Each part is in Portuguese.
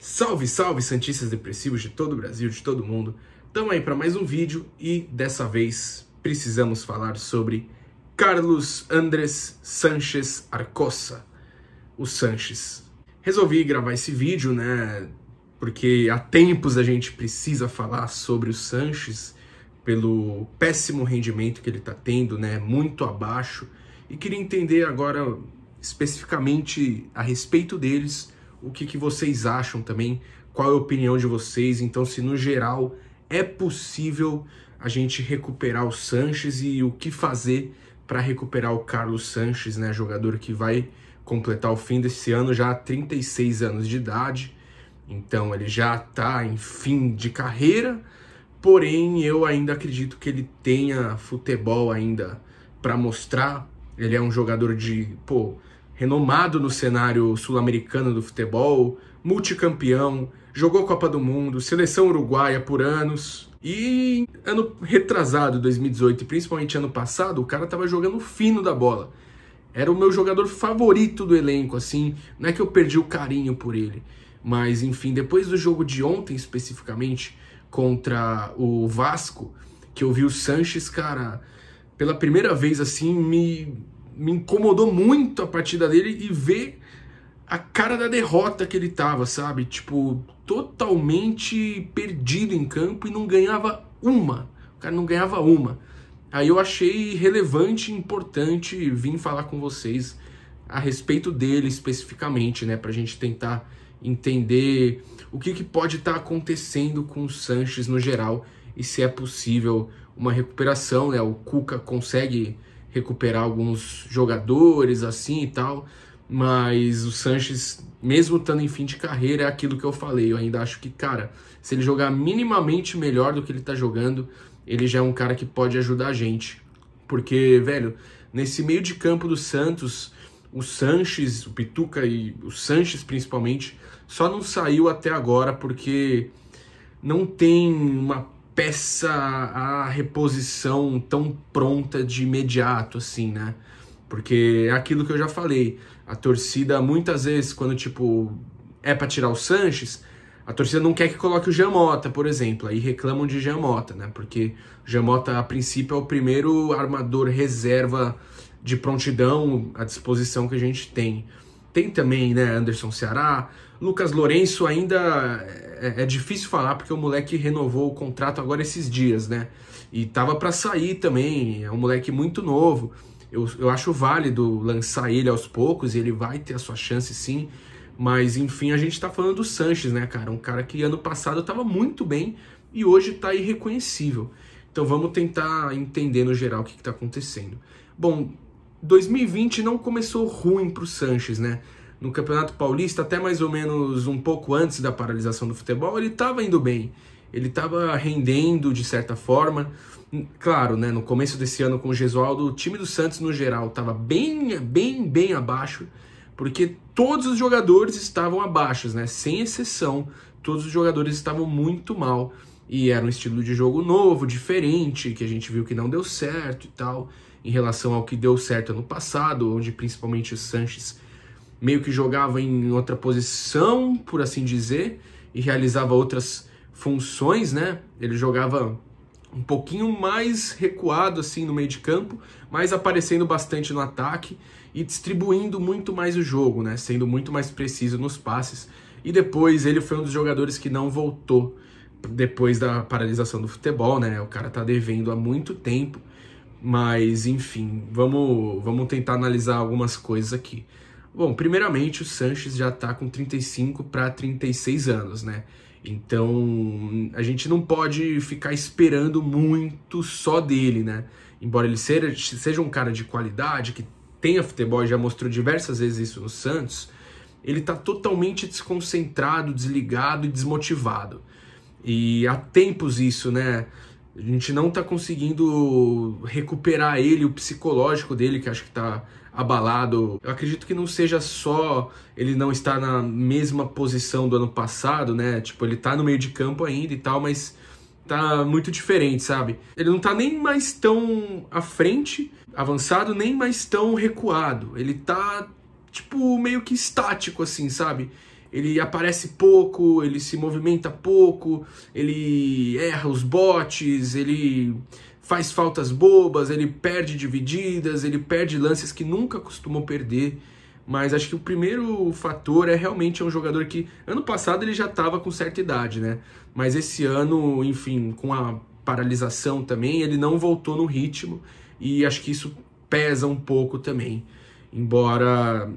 Salve, salve, Santistas Depressivos de todo o Brasil, de todo mundo. Estamos aí para mais um vídeo e dessa vez precisamos falar sobre Carlos Andrés Sanches Arcosa, o Sanches. Resolvi gravar esse vídeo, né? Porque há tempos a gente precisa falar sobre o Sanches pelo péssimo rendimento que ele está tendo, né? Muito abaixo. E queria entender agora especificamente a respeito deles o que, que vocês acham também, qual é a opinião de vocês. Então, se no geral é possível a gente recuperar o Sanches e o que fazer para recuperar o Carlos Sanches, né, jogador que vai completar o fim desse ano já há 36 anos de idade. Então ele já está em fim de carreira, porém eu ainda acredito que ele tenha futebol ainda para mostrar. Ele é um jogador de, pô, renomado no cenário sul-americano do futebol, multicampeão, jogou Copa do Mundo, seleção uruguaia por anos. E ano retrasado, 2018, e principalmente ano passado, o cara tava jogando fino da bola. Era o meu jogador favorito do elenco, assim. Não é que eu perdi o carinho por ele. Mas, enfim, depois do jogo de ontem, especificamente, contra o Vasco, que eu vi o Sanches, cara, pela primeira vez, assim, me me incomodou muito a partida dele e ver a cara da derrota que ele tava, sabe? Tipo, totalmente perdido em campo e não ganhava uma. O cara não ganhava uma. Aí eu achei relevante e importante vir falar com vocês a respeito dele especificamente, né? Pra gente tentar entender o que, que pode estar tá acontecendo com o Sanches no geral e se é possível uma recuperação, né? O Cuca consegue recuperar alguns jogadores assim e tal, mas o Sanches, mesmo estando em fim de carreira, é aquilo que eu falei. Eu ainda acho que, cara, se ele jogar minimamente melhor do que ele tá jogando, ele já é um cara que pode ajudar a gente. Porque, velho, nesse meio de campo do Santos, o Sanches, o Pituca e o Sanches principalmente, só não saiu até agora porque não tem uma peça a reposição tão pronta de imediato, assim, né? Porque é aquilo que eu já falei, a torcida muitas vezes, quando tipo é para tirar o Sanches, a torcida não quer que coloque o Jamota, por exemplo, aí reclamam de Jamota, né? Porque o Jamota, a princípio, é o primeiro armador reserva de prontidão à disposição que a gente tem tem também, né, Anderson Ceará. Lucas Lourenço ainda é, é, é, difícil falar porque o moleque renovou o contrato agora esses dias, né? E tava para sair também, é um moleque muito novo. Eu, eu acho válido lançar ele aos poucos, e ele vai ter a sua chance sim. Mas enfim, a gente tá falando do Sanches, né, cara? Um cara que ano passado tava muito bem e hoje tá irreconhecível. Então vamos tentar entender no geral o que, que tá acontecendo. Bom, 2020 não começou ruim para o Sanches, né? No Campeonato Paulista, até mais ou menos um pouco antes da paralisação do futebol, ele estava indo bem. Ele estava rendendo de certa forma. Claro, né, no começo desse ano com o Gesualdo, o time do Santos no geral estava bem, bem, bem abaixo, porque todos os jogadores estavam abaixo, né? Sem exceção, todos os jogadores estavam muito mal e era um estilo de jogo novo, diferente, que a gente viu que não deu certo e tal em relação ao que deu certo no passado, onde principalmente o Sanches meio que jogava em outra posição, por assim dizer, e realizava outras funções, né? Ele jogava um pouquinho mais recuado assim no meio de campo, mas aparecendo bastante no ataque e distribuindo muito mais o jogo, né? Sendo muito mais preciso nos passes. E depois ele foi um dos jogadores que não voltou depois da paralisação do futebol, né? O cara tá devendo há muito tempo mas, enfim, vamos, vamos tentar analisar algumas coisas aqui. Bom, primeiramente, o Sanches já está com 35 para 36 anos, né? Então, a gente não pode ficar esperando muito só dele, né? Embora ele seja, seja um cara de qualidade, que tenha futebol, já mostrou diversas vezes isso no Santos, ele está totalmente desconcentrado, desligado e desmotivado. E há tempos isso, né? A gente não tá conseguindo recuperar ele, o psicológico dele, que acho que tá abalado. Eu acredito que não seja só ele não estar na mesma posição do ano passado, né? Tipo, ele tá no meio de campo ainda e tal, mas tá muito diferente, sabe? Ele não tá nem mais tão à frente, avançado, nem mais tão recuado. Ele tá tipo meio que estático assim, sabe? ele aparece pouco, ele se movimenta pouco, ele erra os botes, ele faz faltas bobas, ele perde divididas, ele perde lances que nunca costumou perder. Mas acho que o primeiro fator é realmente é um jogador que ano passado ele já estava com certa idade, né? Mas esse ano, enfim, com a paralisação também, ele não voltou no ritmo e acho que isso pesa um pouco também. Embora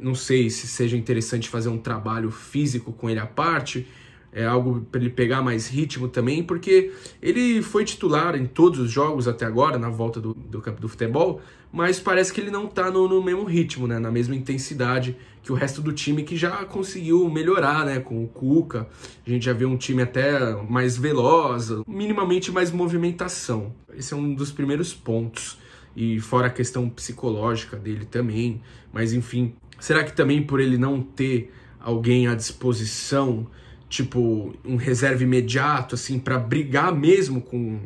não sei se seja interessante fazer um trabalho físico com ele à parte, é algo para ele pegar mais ritmo também, porque ele foi titular em todos os jogos até agora, na volta do, do campo do futebol, mas parece que ele não está no, no, mesmo ritmo, né? na mesma intensidade que o resto do time que já conseguiu melhorar né? com o Cuca. A gente já viu um time até mais veloz, minimamente mais movimentação. Esse é um dos primeiros pontos e fora a questão psicológica dele também, mas enfim, será que também por ele não ter alguém à disposição, tipo um reserva imediato assim para brigar mesmo com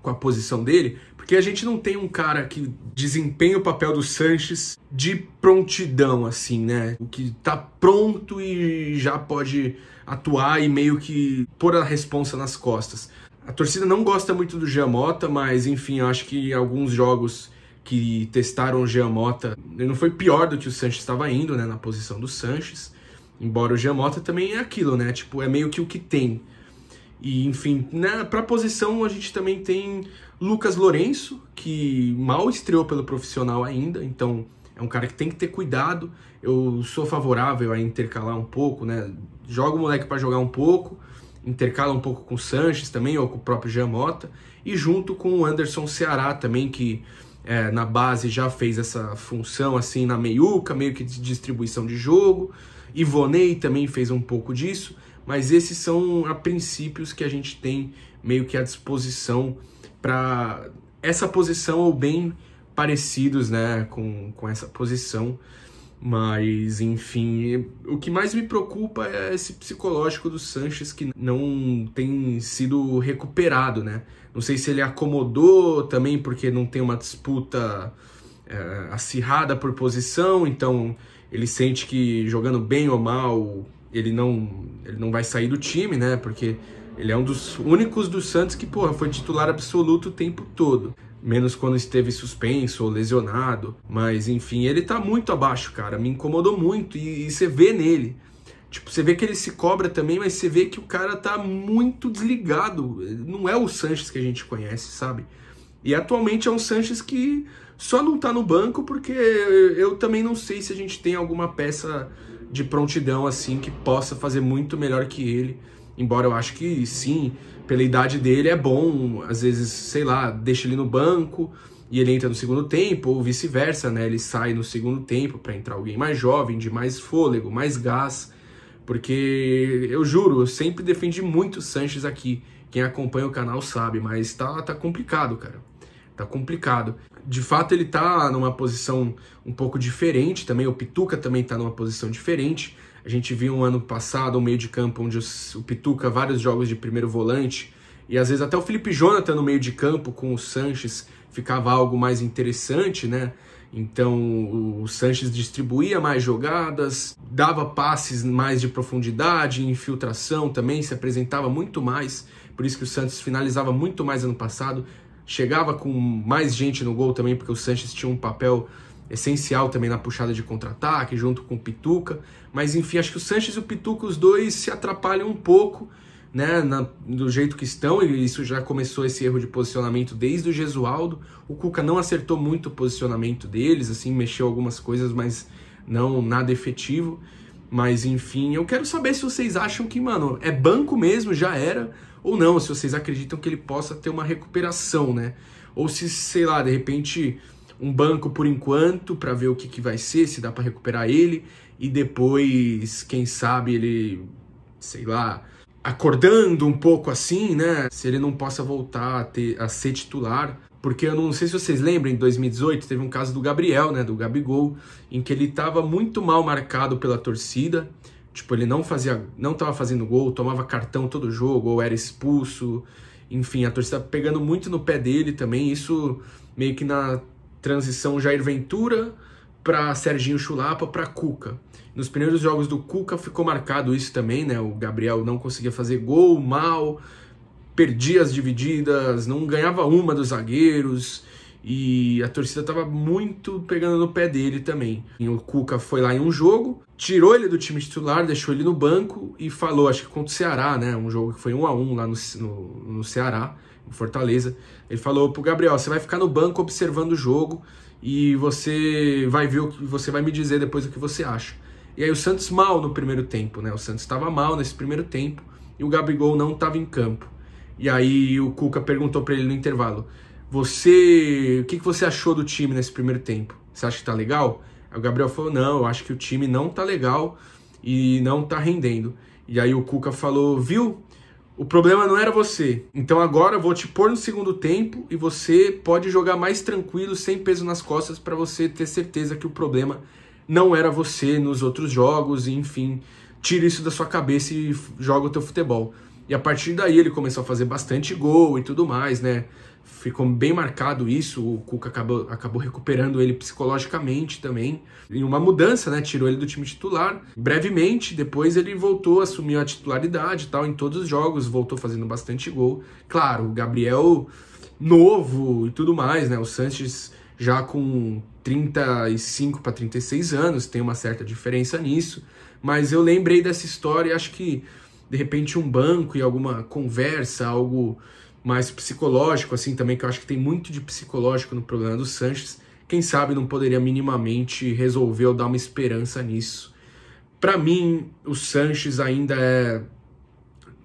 com a posição dele, porque a gente não tem um cara que desempenha o papel do Sanches de prontidão, assim, né? O que tá pronto e já pode atuar e meio que pôr a responsa nas costas. A torcida não gosta muito do Giamota, mas enfim, acho que alguns jogos que testaram o Giamota, ele não foi pior do que o Sanches estava indo, né, na posição do Sanches. Embora o Giamota também é aquilo, né? Tipo, é meio que o que tem. E enfim, na né, a posição a gente também tem Lucas Lourenço, que mal estreou pelo profissional ainda, então é um cara que tem que ter cuidado. Eu sou favorável a intercalar um pouco, né? Joga o moleque para jogar um pouco intercala um pouco com o Sanches também, ou com o próprio Mota, e junto com o Anderson Ceará também, que é, na base já fez essa função assim na meiuca, meio que de distribuição de jogo. Ivonei também fez um pouco disso, mas esses são a princípios que a gente tem meio que à disposição para essa posição ou bem parecidos né, com, com essa posição mas, enfim, o que mais me preocupa é esse psicológico do Sanches que não tem sido recuperado, né? Não sei se ele acomodou também porque não tem uma disputa é, acirrada por posição, então ele sente que jogando bem ou mal ele não, ele não vai sair do time, né? Porque ele é um dos únicos do Santos que, porra, foi titular absoluto o tempo todo menos quando esteve suspenso ou lesionado. Mas enfim, ele tá muito abaixo, cara. Me incomodou muito e, você vê nele. Tipo, você vê que ele se cobra também, mas você vê que o cara tá muito desligado. Não é o Sanches que a gente conhece, sabe? E atualmente é um Sanches que só não tá no banco porque eu também não sei se a gente tem alguma peça de prontidão assim que possa fazer muito melhor que ele. Embora eu acho que sim, pela idade dele, é bom, às vezes, sei lá, deixa ele no banco e ele entra no segundo tempo, ou vice-versa, né? Ele sai no segundo tempo para entrar alguém mais jovem, de mais fôlego, mais gás. Porque eu juro, eu sempre defendi muito o Sanches aqui. Quem acompanha o canal sabe, mas tá, tá complicado, cara. Tá complicado. De fato, ele tá numa posição um pouco diferente também. O Pituca também tá numa posição diferente. A gente viu um ano passado um meio de campo onde o Pituca, vários jogos de primeiro volante, e às vezes até o Felipe Jonathan no meio de campo com o Sanches ficava algo mais interessante, né? Então o Sanches distribuía mais jogadas, dava passes mais de profundidade, infiltração também, se apresentava muito mais. Por isso que o Santos finalizava muito mais ano passado, chegava com mais gente no gol também, porque o Sanches tinha um papel essencial também na puxada de contra-ataque, junto com o Pituca. Mas enfim, acho que o Sanches e o Pituca, os dois se atrapalham um pouco né, na, do jeito que estão, e isso já começou esse erro de posicionamento desde o Gesualdo. O Cuca não acertou muito o posicionamento deles, assim, mexeu algumas coisas, mas não nada efetivo. Mas enfim, eu quero saber se vocês acham que, mano, é banco mesmo, já era, ou não, se vocês acreditam que ele possa ter uma recuperação, né? Ou se, sei lá, de repente um banco por enquanto para ver o que, que vai ser, se dá para recuperar ele e depois, quem sabe, ele, sei lá, acordando um pouco assim, né? Se ele não possa voltar a, ter, a ser titular. Porque eu não sei se vocês lembram, em 2018 teve um caso do Gabriel, né? Do Gabigol, em que ele estava muito mal marcado pela torcida. Tipo, ele não fazia, não tava fazendo gol, tomava cartão todo jogo, ou era expulso. Enfim, a torcida pegando muito no pé dele também. Isso meio que na transição Jair Ventura para Serginho Chulapa para Cuca. Nos primeiros jogos do Cuca ficou marcado isso também, né? O Gabriel não conseguia fazer gol, mal, perdia as divididas, não ganhava uma dos zagueiros e a torcida estava muito pegando no pé dele também. E o Cuca foi lá em um jogo, tirou ele do time titular, deixou ele no banco e falou, acho que contra o Ceará, né? Um jogo que foi um a um lá no, no, no Ceará Fortaleza. Ele falou pro Gabriel, você vai ficar no banco observando o jogo e você vai ver o que você vai me dizer depois o que você acha. E aí o Santos mal no primeiro tempo, né? O Santos estava mal nesse primeiro tempo e o Gabigol não estava em campo. E aí o Cuca perguntou para ele no intervalo: "Você, o que, que você achou do time nesse primeiro tempo? Você acha que tá legal?" Aí o Gabriel falou: "Não, eu acho que o time não tá legal e não tá rendendo". E aí o Cuca falou: "Viu? O problema não era você. Então agora eu vou te pôr no segundo tempo e você pode jogar mais tranquilo, sem peso nas costas, para você ter certeza que o problema não era você nos outros jogos, e, enfim. Tira isso da sua cabeça e joga o teu futebol. E a partir daí ele começou a fazer bastante gol e tudo mais, né? ficou bem marcado isso, o Cuca acabou, acabou recuperando ele psicologicamente também, em uma mudança, né, tirou ele do time titular, brevemente, depois ele voltou, assumiu a titularidade tal, em todos os jogos, voltou fazendo bastante gol, claro, o Gabriel novo e tudo mais, né, o Sanches já com 35 para 36 anos, tem uma certa diferença nisso, mas eu lembrei dessa história e acho que de repente um banco e alguma conversa, algo mais psicológico, assim, também, que eu acho que tem muito de psicológico no problema do Sanches. Quem sabe não poderia minimamente resolver ou dar uma esperança nisso. Para mim, o Sanches ainda é,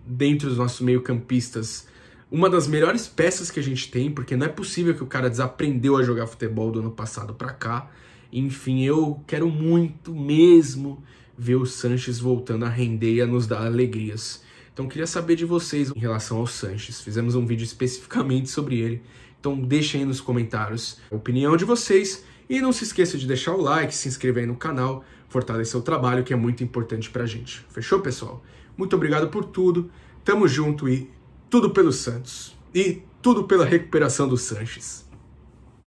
dentre os nossos meio-campistas, uma das melhores peças que a gente tem, porque não é possível que o cara desaprendeu a jogar futebol do ano passado para cá. Enfim, eu quero muito mesmo ver o Sanches voltando a render e a nos dar alegrias. Então queria saber de vocês em relação ao Sanches. Fizemos um vídeo especificamente sobre ele. Então deixem aí nos comentários a opinião de vocês e não se esqueça de deixar o like, se inscrever aí no canal, fortalecer o trabalho que é muito importante pra gente. Fechou, pessoal? Muito obrigado por tudo. Tamo junto e tudo pelo Santos e tudo pela recuperação do Sanches.